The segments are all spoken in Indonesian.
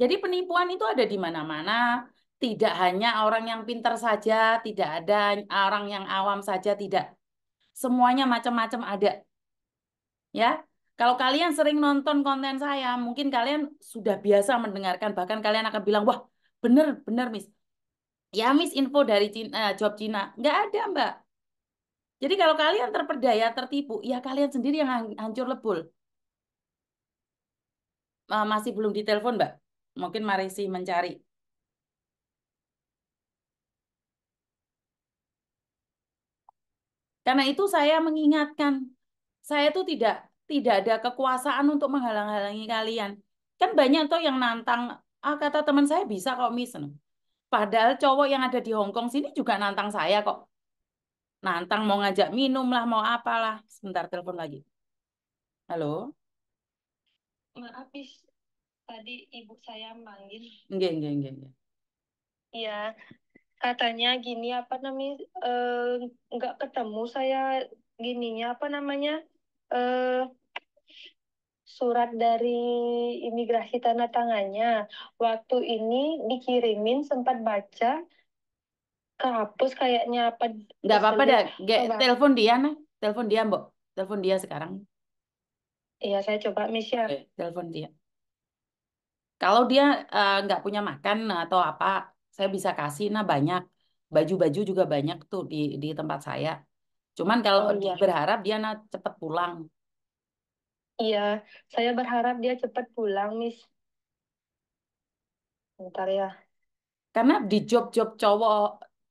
Jadi penipuan itu ada di mana-mana, tidak hanya orang yang pintar saja, tidak ada orang yang awam saja, tidak. Semuanya macam-macam ada. Ya, kalau kalian sering nonton konten saya, mungkin kalian sudah biasa mendengarkan, bahkan kalian akan bilang, wah bener, bener Miss. Ya Miss info dari Cina, eh, job Cina. Nggak ada Mbak. Jadi kalau kalian terperdaya, tertipu, ya kalian sendiri yang hancur lebur. Masih belum ditelepon Mbak? Mungkin Marisi mencari. Karena itu saya mengingatkan, saya itu tidak tidak ada kekuasaan untuk menghalang-halangi kalian. Kan banyak tuh yang nantang, ah kata teman saya bisa kok Miss. Nah, padahal cowok yang ada di Hongkong sini juga nantang saya kok. Nantang mau ngajak minum lah, mau apalah. Sebentar telepon lagi. Halo? Maaf, tadi ibu saya manggil. Enggak, enggak, enggak, enggak. Iya, katanya gini apa namanya eh, enggak ketemu saya gininya apa namanya eh, surat dari imigrasi tanda tangannya waktu ini dikirimin sempat baca kehapus kayaknya apa enggak apa-apa dah telepon dia nah telepon dia mbok telepon dia sekarang iya saya coba Miss ya. telepon dia kalau dia nggak eh, nggak punya makan atau apa, saya bisa kasih nah banyak baju-baju juga banyak tuh di di tempat saya. Cuman kalau Oh iya, berharap dia nah cepet pulang. iya. Saya berharap dia cepat pulang, Miss. Bentar ya. Karena di job-job cowok,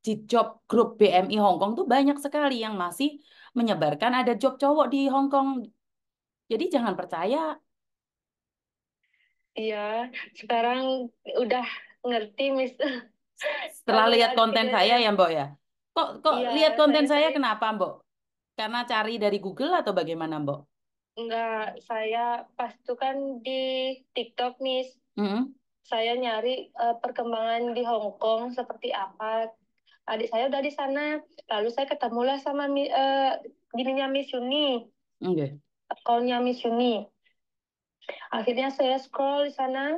di job grup BMI Hong Kong tuh banyak sekali yang masih menyebarkan ada job cowok di Hong Kong. Jadi jangan percaya Iya, sekarang udah ngerti mis. Setelah lihat konten saya ya, Mbok ya. Kok kok ya, lihat konten saya, saya kenapa, Mbok? Karena cari dari Google atau bagaimana, Mbok? Enggak, saya pas itu kan di TikTok, Miss. Mm -hmm. Saya nyari uh, perkembangan di Hong Kong seperti apa. Adik saya udah di sana. Lalu saya ketemulah sama uh, eh, gininya Miss Yuni. Okay. Akunnya Miss Yuni Akhirnya saya scroll di sana,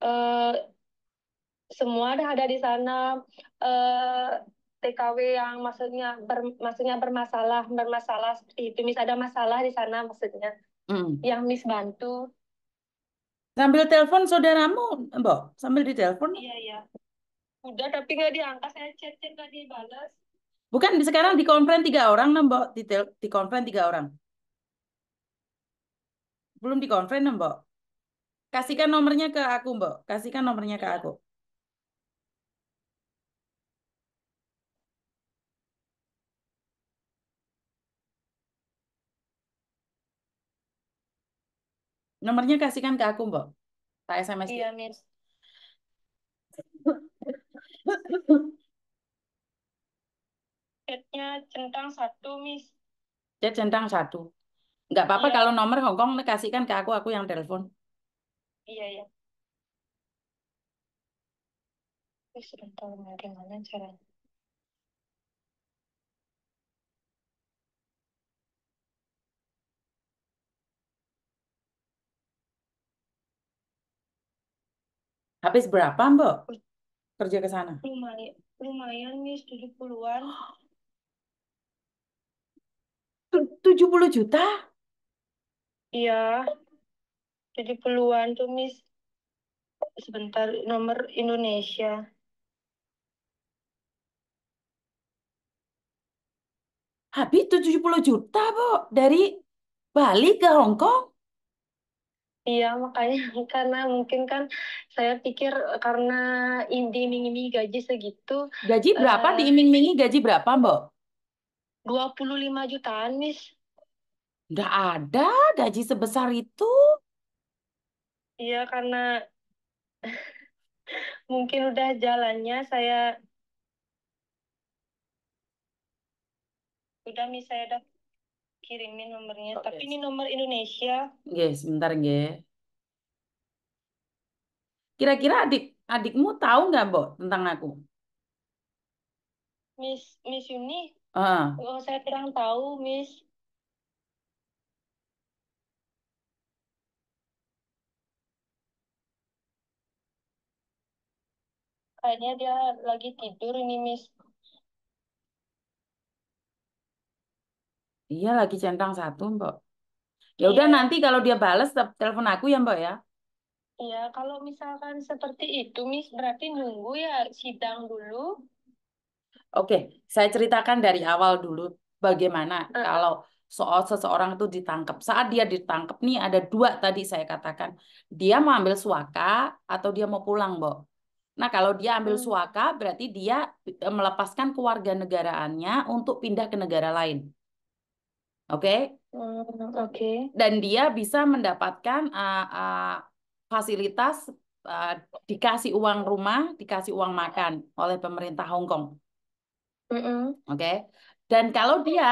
uh, semua ada di sana. Uh, eh, TKW yang maksudnya ber, maksudnya bermasalah bermasalah seperti itu mis ada masalah di sana maksudnya mm. yang mis bantu sambil telepon saudaramu mbok sambil di ditelepon iya iya udah tapi nggak diangkat saya chat chat nggak dibalas bukan sekarang di konferen tiga orang mbok di di konferen tiga orang belum dikonfirm, mbak Kasihkan nomornya ke aku, Mbok. Kasihkan nomornya ke aku. Nomornya kasihkan ke aku, Mbok. Tak SMS. Iya, mir Chatnya centang satu, Miss. Chat centang satu. Nggak apa-apa iya. kalau nomor Hongkong kasihkan ke aku, aku yang telepon. Iya, iya. sebentar, gimana caranya? Habis berapa, Mbok? Kerja ke sana? Lumayan, lumayan Miss, 70-an. 70 juta? Iya, 70-an tuh Miss. Sebentar, nomor Indonesia. Habis 70 juta, Bu, dari Bali ke Hong Kong. Iya, makanya karena mungkin kan saya pikir eh, karena diiming-imingi gaji segitu Gaji berapa? Di eh, Diiming-imingi gaji berapa, Mbok? 25 jutaan, Miss. Nggak ada gaji sebesar itu. Iya, karena mungkin udah jalannya saya udah nih saya udah kirimin nomornya, Oh, tapi yes. ini nomor Indonesia. Yes, sebentar nggih. Kira-kira adik adikmu tahu nggak, Mbok, tentang aku? Miss Miss Yuni, Ah, oh, saya kurang tahu, Miss. Kayaknya dia lagi tidur ini, Miss. Iya lagi centang satu, Mbak. Ya iya. udah Iya, nanti kalau dia balas telepon aku ya, Mbak ya. iya. Kalau misalkan seperti itu, Miss, berarti nunggu ya sidang dulu. Oke, saya ceritakan dari awal dulu bagaimana uh. kalau soal seseorang itu ditangkap. Saat dia ditangkap nih ada dua tadi saya katakan. Dia mau ambil suaka atau dia mau pulang, Mbok. Nah, kalau dia ambil hmm. suaka, berarti dia e, melepaskan kewarganegaraannya untuk pindah ke negara lain. Oke? Okay? Hmm, oke. Okay. Dan dia bisa mendapatkan uh, uh, fasilitas uh, dikasih uang rumah, dikasih uang makan oleh pemerintah Hong Kong. Mm -hmm. Oke? Okay? Dan kalau dia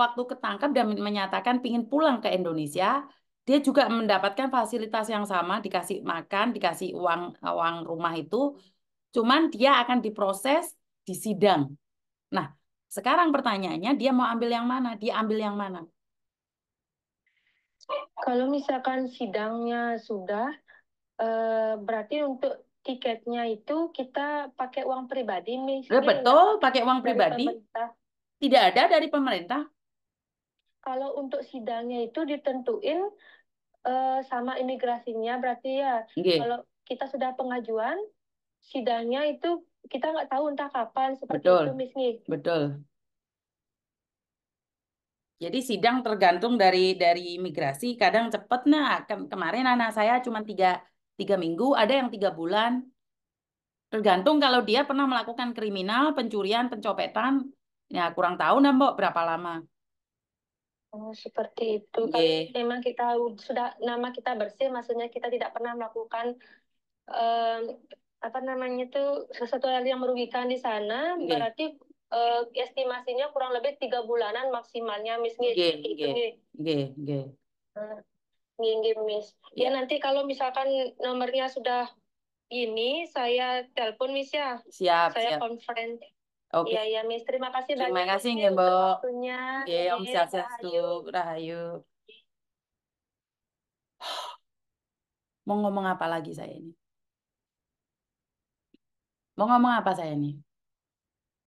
waktu ketangkap dan menyatakan ingin pulang ke Indonesia, dia juga mendapatkan fasilitas yang sama, dikasih makan, dikasih uang eh, uang rumah itu, cuman dia akan diproses di sidang. Nah, sekarang pertanyaannya dia mau ambil yang mana? Dia ambil yang mana? Kalau misalkan sidangnya sudah, eh, berarti untuk tiketnya itu kita pakai uang pribadi, misalnya. Eh, betul, pakai uang pribadi. Tidak ada dari pemerintah. Kalau untuk sidangnya itu ditentuin Eh, sama imigrasinya berarti ya okay. kalau kita sudah pengajuan sidangnya itu kita nggak tahu entah kapan seperti betul. itu misni betul jadi sidang tergantung dari dari imigrasi kadang cepet nah kemarin anak saya cuma tiga tiga minggu ada yang tiga bulan tergantung kalau dia pernah melakukan kriminal pencurian pencopetan ya kurang tahu nampok berapa lama Oh, seperti itu. Yeah. memang kita sudah nama kita bersih, maksudnya kita tidak pernah melakukan uh, apa namanya itu sesuatu hal yang merugikan di sana, yeah. berarti uh, estimasinya kurang lebih tiga bulanan maksimalnya, Miss Yeah, gitu, yeah. yeah, yeah. uh, Yeah. Ya iya. nanti kalau misalkan nomornya sudah ini, saya telepon mis ya. Siap, saya siap. konferensi Oke. Okay. Iya, iya, Miss. Terima kasih banyak. Terima kasih, Nge, Mbak. waktunya. Iya, iya Om Syasastu, Rahayu. Mau ngomong apa lagi saya ini? Mau ngomong apa saya ini?